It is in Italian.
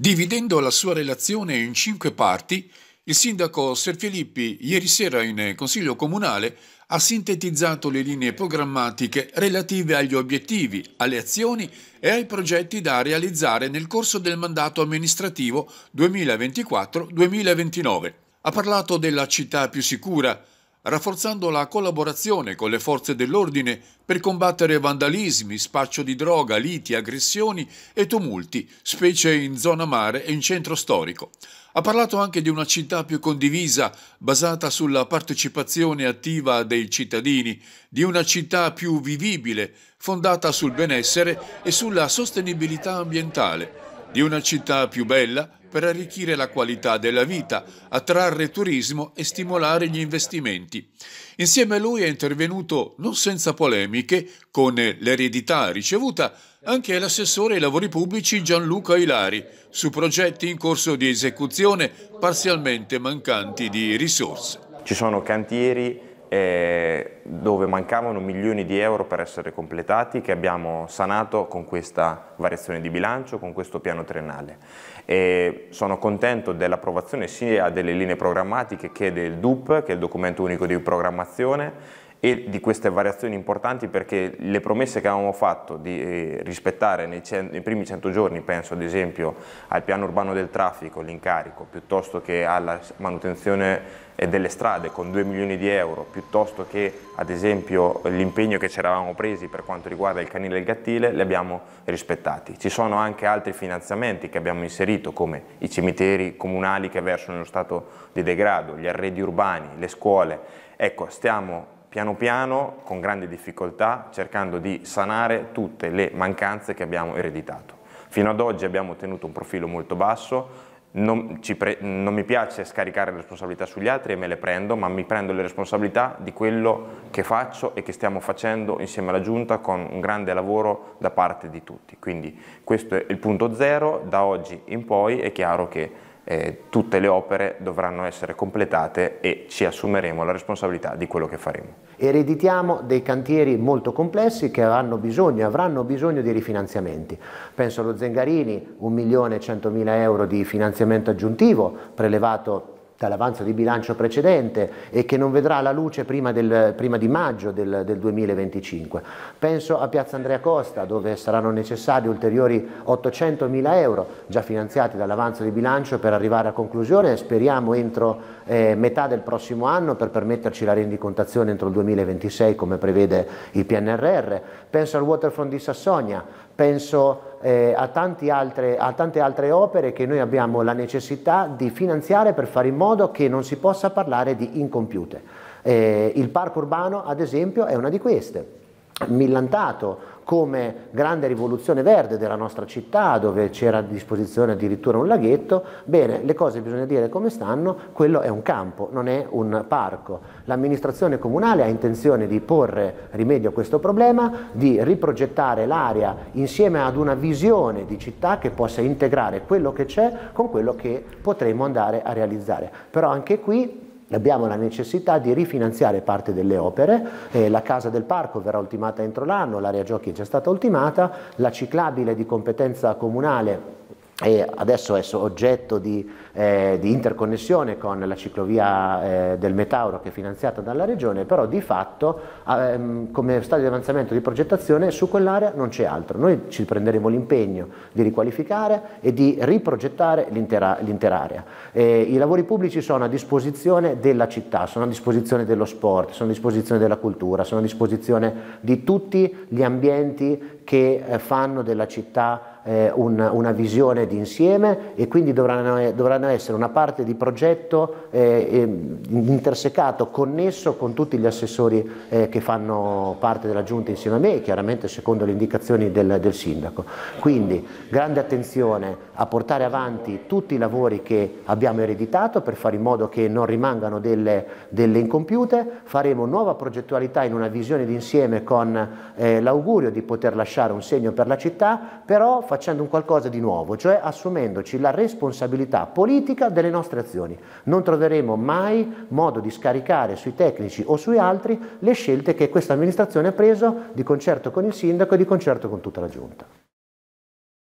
Dividendo la sua relazione in cinque parti, il sindaco Serfilippi ieri sera in Consiglio Comunale ha sintetizzato le linee programmatiche relative agli obiettivi, alle azioni e ai progetti da realizzare nel corso del mandato amministrativo 2024-2029. Ha parlato della città più sicura, rafforzando la collaborazione con le forze dell'ordine per combattere vandalismi, spaccio di droga, liti, aggressioni e tumulti, specie in zona mare e in centro storico. Ha parlato anche di una città più condivisa, basata sulla partecipazione attiva dei cittadini, di una città più vivibile, fondata sul benessere e sulla sostenibilità ambientale di una città più bella per arricchire la qualità della vita, attrarre turismo e stimolare gli investimenti. Insieme a lui è intervenuto, non senza polemiche, con l'eredità ricevuta anche l'assessore ai lavori pubblici Gianluca Ilari su progetti in corso di esecuzione parzialmente mancanti di risorse. Ci sono cantieri eh, dove mancavano milioni di euro per essere completati che abbiamo sanato con questa variazione di bilancio, con questo piano triennale. E sono contento dell'approvazione sia delle linee programmatiche che del DUP, che è il documento unico di programmazione, e di queste variazioni importanti perché le promesse che avevamo fatto di eh, rispettare nei, nei primi 100 giorni, penso ad esempio al piano urbano del traffico, l'incarico, piuttosto che alla manutenzione eh, delle strade con 2 milioni di euro, piuttosto che ad esempio l'impegno che ci eravamo presi per quanto riguarda il canile e il gattile, li abbiamo rispettati. Ci sono anche altri finanziamenti che abbiamo inserito come i cimiteri comunali che versano in uno stato di degrado, gli arredi urbani, le scuole. Ecco, stiamo piano piano, con grande difficoltà, cercando di sanare tutte le mancanze che abbiamo ereditato. Fino ad oggi abbiamo ottenuto un profilo molto basso, non, non, mi piace scaricare le responsabilità sugli altri e me le prendo, ma mi prendo le responsabilità di quello che faccio e che stiamo facendo insieme alla Giunta con un grande lavoro da parte di tutti. Quindi questo è il punto zero, da oggi in poi è chiaro che eh, tutte le opere dovranno essere completate e ci assumeremo la responsabilità di quello che faremo. Ereditiamo dei cantieri molto complessi che avranno bisogno, avranno bisogno di rifinanziamenti. Penso allo Zengarini, 1.100.000 euro di finanziamento aggiuntivo prelevato dall'avanzo di bilancio precedente e che non vedrà la luce prima, del, prima di maggio del, del, 2025. Penso a Piazza Andrea Costa dove saranno necessari ulteriori 800 mila euro già finanziati dall'avanzo di bilancio per arrivare a conclusione, speriamo entro eh, metà del prossimo anno per permetterci la rendicontazione entro il 2026 come prevede il PNRR. Penso al Waterfront di Sassonia, penso eh, a, altre, a tante altre opere che noi abbiamo la necessità di finanziare per fare in modo che non si possa parlare di incompiute. Eh, il parco urbano, ad esempio, è una di queste millantato come grande rivoluzione verde della nostra città dove c'era a disposizione addirittura un laghetto, bene, le cose bisogna dire come stanno, quello è un campo, non è un parco. L'amministrazione comunale ha intenzione di porre rimedio a questo problema, di riprogettare l'area insieme ad una visione di città che possa integrare quello che c'è con quello che potremo andare a realizzare. Però anche qui abbiamo la necessità di rifinanziare parte delle opere, eh, la casa del parco verrà ultimata entro l'anno, l'area giochi è già stata ultimata, la ciclabile di competenza comunale e adesso è oggetto di, eh, di, interconnessione con la ciclovia eh, del Metauro che è finanziata dalla regione, però di fatto ah, ehm, come stadio di avanzamento di progettazione su quell'area non c'è altro. Noi ci prenderemo l'impegno di riqualificare e di riprogettare l'intera, area. Eh, I lavori pubblici sono a disposizione della città, sono a disposizione dello sport, sono a disposizione della cultura, sono a disposizione di tutti gli ambienti che eh, fanno della città eh, un, una visione d'insieme e quindi dovranno, dovranno, essere una parte di progetto eh, ehm, intersecato, connesso con tutti gli assessori eh, che fanno parte della giunta insieme a me e chiaramente secondo le indicazioni del, del sindaco. Quindi grande attenzione a portare avanti tutti i lavori che abbiamo ereditato per fare in modo che non rimangano delle, delle incompiute, faremo nuova progettualità in una visione d'insieme con eh, l'augurio di poter lasciare un segno per la città, però facciamo facendo un qualcosa di nuovo, cioè assumendoci la responsabilità politica delle nostre azioni. Non troveremo mai modo di scaricare sui tecnici o sui altri le scelte che questa amministrazione ha preso di concerto con il sindaco e di concerto con tutta la giunta.